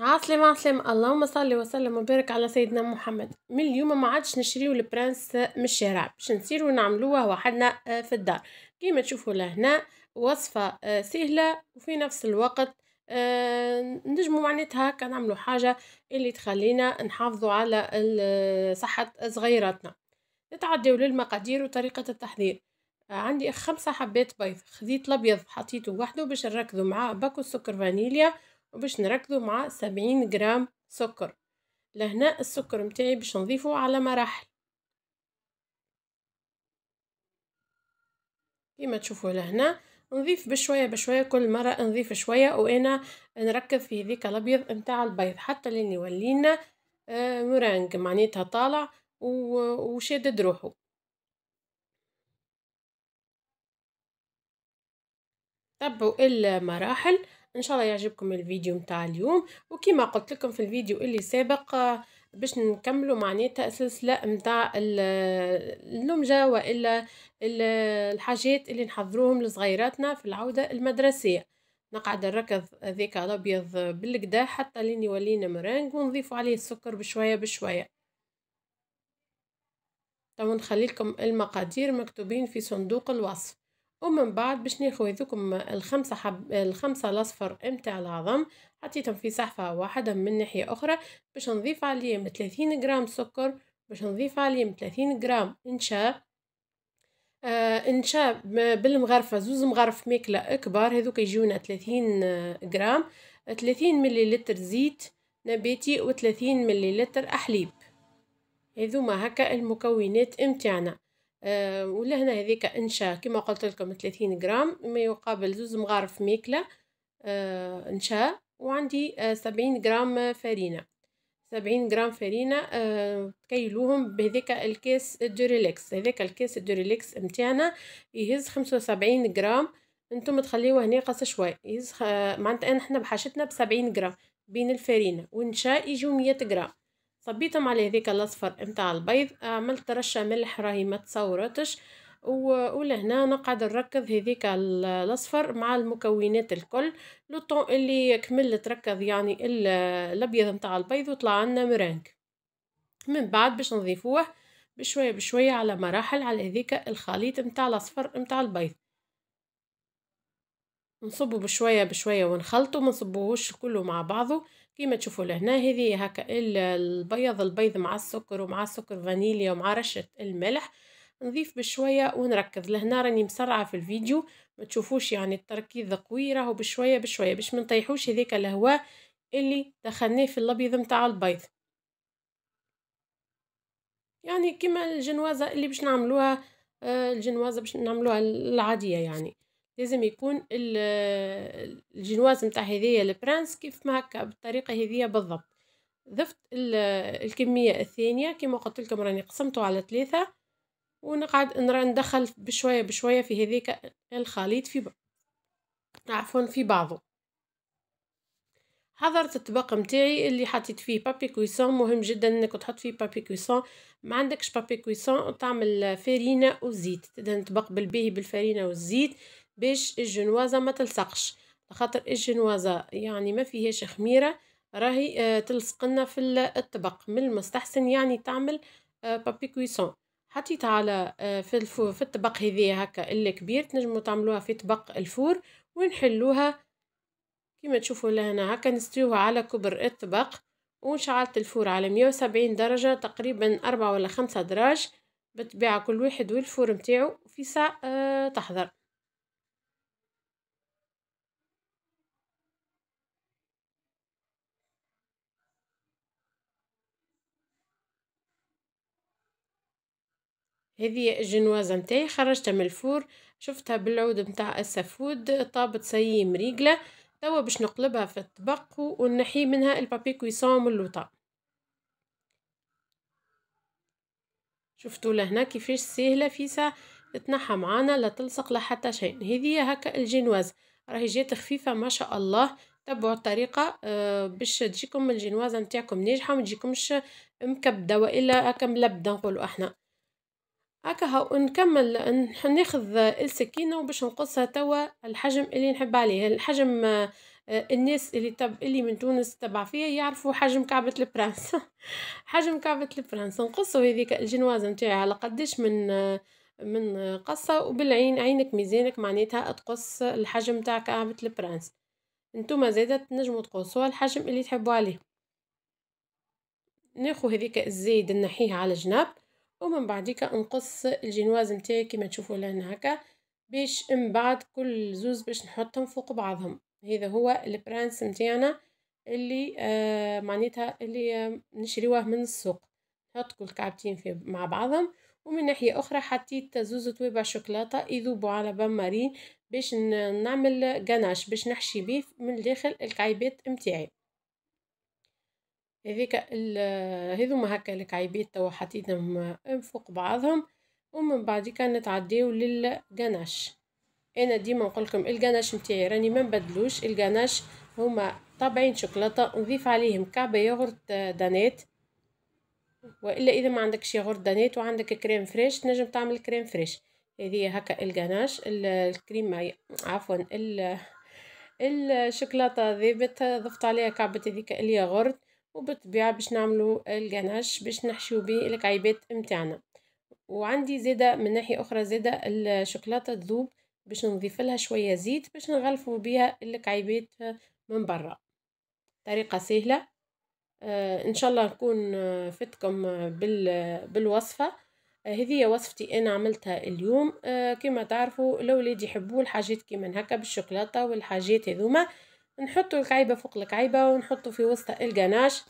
عاصلم عاصلم اللهم صل وسلم وبارك على سيدنا محمد من اليوم ما عادش نشريو البرانس من الشارع باش نسيرو نعملوه وحدنا آه، في الدار كيما تشوفوا لهنا وصفة آه، سهلة وفي نفس الوقت آه، نجمو معناتها هكا نعملو حاجة اللي تخلينا نحافظو على صحة صغيراتنا نتعداو للمقادير وطريقة التحضير عندي خمسة حبات بيض خذيت الابيض حطيته وحده باش نركزو معاه باكو السكر فانيليا وباش نركزو مع سبعين جرام سكر لهنا السكر متاعي باش نضيفه على مراحل كيما تشوفوا لهنا نضيف بشويه بشويه كل مره نضيف شويه وانا نركز في هذيك الابيض نتاع البيض حتى لين يولينا آه، مرانج معناتها طالع وشادد روحه تبعوا المراحل ان شاء الله يعجبكم الفيديو متاع اليوم وكما قلت لكم في الفيديو اللي سابق آه، باش نكملوا معناتها سلسله متاع اللمجه والا الحاجات اللي نحضروهم لصغيراتنا في العوده المدرسيه نقعد نركض هذاك الابيض بالكدا حتى لين يولينا مرانج ونضيفوا عليه السكر بشويه بشويه تو نخلي لكم المقادير مكتوبين في صندوق الوصف ومن بعد باش ناخذ هذوكم الخمسه حب الخمسه الاصفر نتاع العظم حطيتهم في صحفه واحده من ناحيه اخرى باش نضيف عليهم 30 غرام سكر باش نضيف عليهم 30 غرام انشا آه انشا بالمغرفه زوز مغارف ماكله كبار هذوك يجيونا 30 غرام 30 مليلتر زيت نباتي و 30 مليلتر حليب هذوما هكا المكونات نتاعنا آه، ولا هنا هذيك انشا كما قلت لكم 30 غرام ما يقابل زوز مغارف ميكله آه، انشا وعندي 70 آه، غرام فرينه 70 غرام فرينه تكيلوهم بهذيك الكيس الدوريلكس هذاك الكيس الدوريلكس نتاعنا يهز 75 غرام انتم تخليوه هنا قص شوي يهز معناتها احنا بحاجتنا ب 70 غرام بين الفرينه وانشا يجيو 100 غرام صبيتهم على هذيك الاصفر متاع البيض عملت رشه ملح راهي ما تصورتش ولهنا نقعد نركض هذيك الاصفر مع المكونات الكل لو طون اللي كملت ركض يعني الابيض نتاع البيض وطلع لنا مرانك من بعد باش نضيفوه بشويه بشويه على مراحل على هذيك الخليط نتاع الاصفر نتاع البيض نصبه بشوية بشوية ونخلطه منصبوهوش كله مع بعضه كيما تشوفوا لهنا هذه هكا البيض البيض مع السكر ومع سكر فانيليا ومع رشة الملح نضيف بشوية ونركز لهنا راني مسرعة في الفيديو ما تشوفوش يعني التركيز قوي راهو بشوية بشوية باش ما نطيحوش هذيك الهواء اللي دخلناه في الابيض متاع البيض يعني كيما الجنوازة اللي باش نعملوها آه، الجنوازة باش نعملوها العادية يعني لازم يكون الجنواز نتاع هذيا البرانس كيف ما هكا بالطريقه هذيا بالضبط ضفت الكميه الثانيه كما قلت لكم راني قسمته على ثلاثة ونقعد ندخل بشويه بشويه في هذيك الخليط في عفوا في بعضه حضرت الطبق نتاعي اللي حطيت فيه بابي كويسون مهم جدا انك تحط فيه بابي كويسون ما عندكش بابي كويسون تعمل فرينه وزيت تدهن طبق بالباهي بالفرينه والزيت باش الجنوازة ما تلصقش خاطر الجنوازة يعني ما فيهاش خميرة راهي آه، تلصقنا في الطبق من المستحسن يعني تعمل بابي آه، كويسون حطيتها على آه، في في الطبق هذايا هكا الكبير تنجموا تعملوها في طبق الفور ونحلوها كما تشوفوا لهنا هكا نستويوها على كبر الطبق وشعلت الفور على 170 درجة تقريبا أربعة ولا خمسة دراج بالطبيعة كل واحد والفور متاعو في ساعة تحضر هذه الجنوازة نتاعي خرجتها من الفور شفتها بالعود نتاع السفود طابت سي مريقلة توا باش نقلبها في الطبق ونحي منها البابي كويسون من اللوطا شفتوا لهنا كيفاش سهلة فيسا تتنحى معانا لا تلصق لا حتى شيء هذه هكا الجنواز راهي جات خفيفة ما شاء الله تبعوا الطريقة آه، باش تجيكم الجنوازه نتاعكم ناجحة وما تجيكمش مكبدة وإلا هكا ملبدة نقولوا احنا هكا هاو نكمل ناخذ السكينه وباش نقصها توا الحجم اللي نحب عليه الحجم آه، الناس اللي تب اللي من تونس تبع فيا يعرفوا حجم كعبه البرنس حجم كعبه البرنس نقصوا هذيك الجنوازه نتاعي على قداش من آه، من قصه وبالعين عينك ميزانك معناتها تقص الحجم تاع كعبه البرنس نتوما زاده تنجموا تقصوا الحجم اللي تحبوا عليه ناخذ هذيك الزايد نحيها على جنب ومن بعديك نقص الجينواز نتاعي كيما تشوفوا لهنا هكا باش من بعد كل زوز باش نحطهم فوق بعضهم هذا هو البرانس نتاعنا اللي آه معناتها اللي آه نشريوه من السوق نحط كل كعبتين في مع بعضهم ومن ناحية أخرى حطيت زوز توابع شوكولاتة يذوبوا على بان ماري باش نعمل غناش باش نحشي بيه من داخل الكعيبات نتاعي هذيك هذوما هكا الكعيبات توا حطيتهم فوق بعضهم ومن بعديك نتعديو للقناش انا ديما نقولكم القناش نتاعي راني ما نبدلوش القناش هما طابعين شوكولاته نضيف عليهم كعبه ياغورت دانيت والا اذا ما عندكش ياغورت دانيت وعندك كريم فريش تنجم تعمل كريم فريش هذه هكا القناش الكريمه عفوا الشوكولاته ذابت ضفت عليها كعبه هذيك الياغورت وبالطبيعة باش نعملو الجناش باش نحشيو بيه الكعيبات متاعنا وعندي زادة من ناحية أخرى زادة الشوكولاتة تذوب باش نضيف لها شوية زيت باش نغلفو بها الكعيبات من برا طريقة سهلة آه ان شاء الله نكون آه، فتكم بال بالوصفة آه هذه وصفتي انا عملتها اليوم آه كما تعرفوا الاولاد يحبوا الحاجات كيما هكا بالشوكولاته والحاجات هذوما نحطوا الكعيبة فوق الكعيبة ونحطوا في وسط الجناش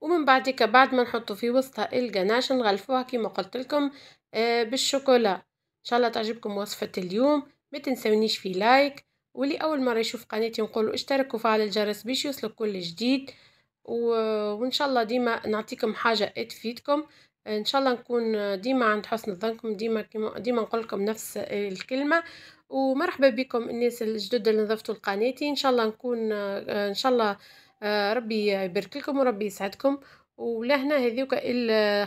ومن بعدك بعد ما نحطوا في وسط الجناش نغلفوها كما قلت لكم آه، بالشوكولا ان شاء الله تعجبكم وصفة اليوم ما تنسونيش في لايك واللي اول مرة يشوف قناتي نقولوا اشتركوا وفعل الجرس باش يوصلك كل جديد و... وان شاء الله ديما نعطيكم حاجة تفيدكم ان شاء الله نكون ديما عند حسن ظنكم ديما ديما نقول لكم نفس الكلمة ومرحبا بكم الناس الجدد اللي نضفتوا لقناتي ان شاء الله نكون آه، ان شاء الله آه، ربي يبارك لكم وربي يسعدكم ولهنا هذوك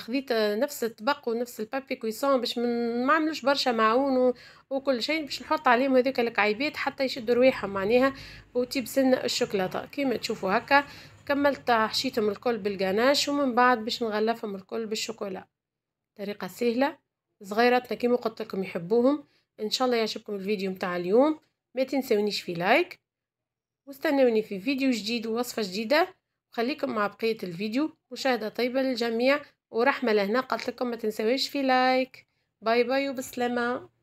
خذيت نفس الطبق ونفس البابي كويسون باش ما عملوش برشا معون وكل شيء باش نحط عليهم هذوك الكعيبات حتى يشدوا رواحهم معناها وتيب سن الشوكولاته كيما تشوفوا هكا كملت حشيتهم الكل بالقناش ومن بعد باش نغلفهم الكل بالشوكولا طريقه سهله صغيراتنا كيما قلت لكم يحبوهم ان شاء الله يعجبكم الفيديو متاع اليوم ما تنسونيش في لايك واستنوني في فيديو جديد ووصفه جديده وخليكم مع بقيه الفيديو مشاهده طيبه للجميع ورحمه لهنا قلت لكم ما تنسويش في لايك باي باي وبسلامه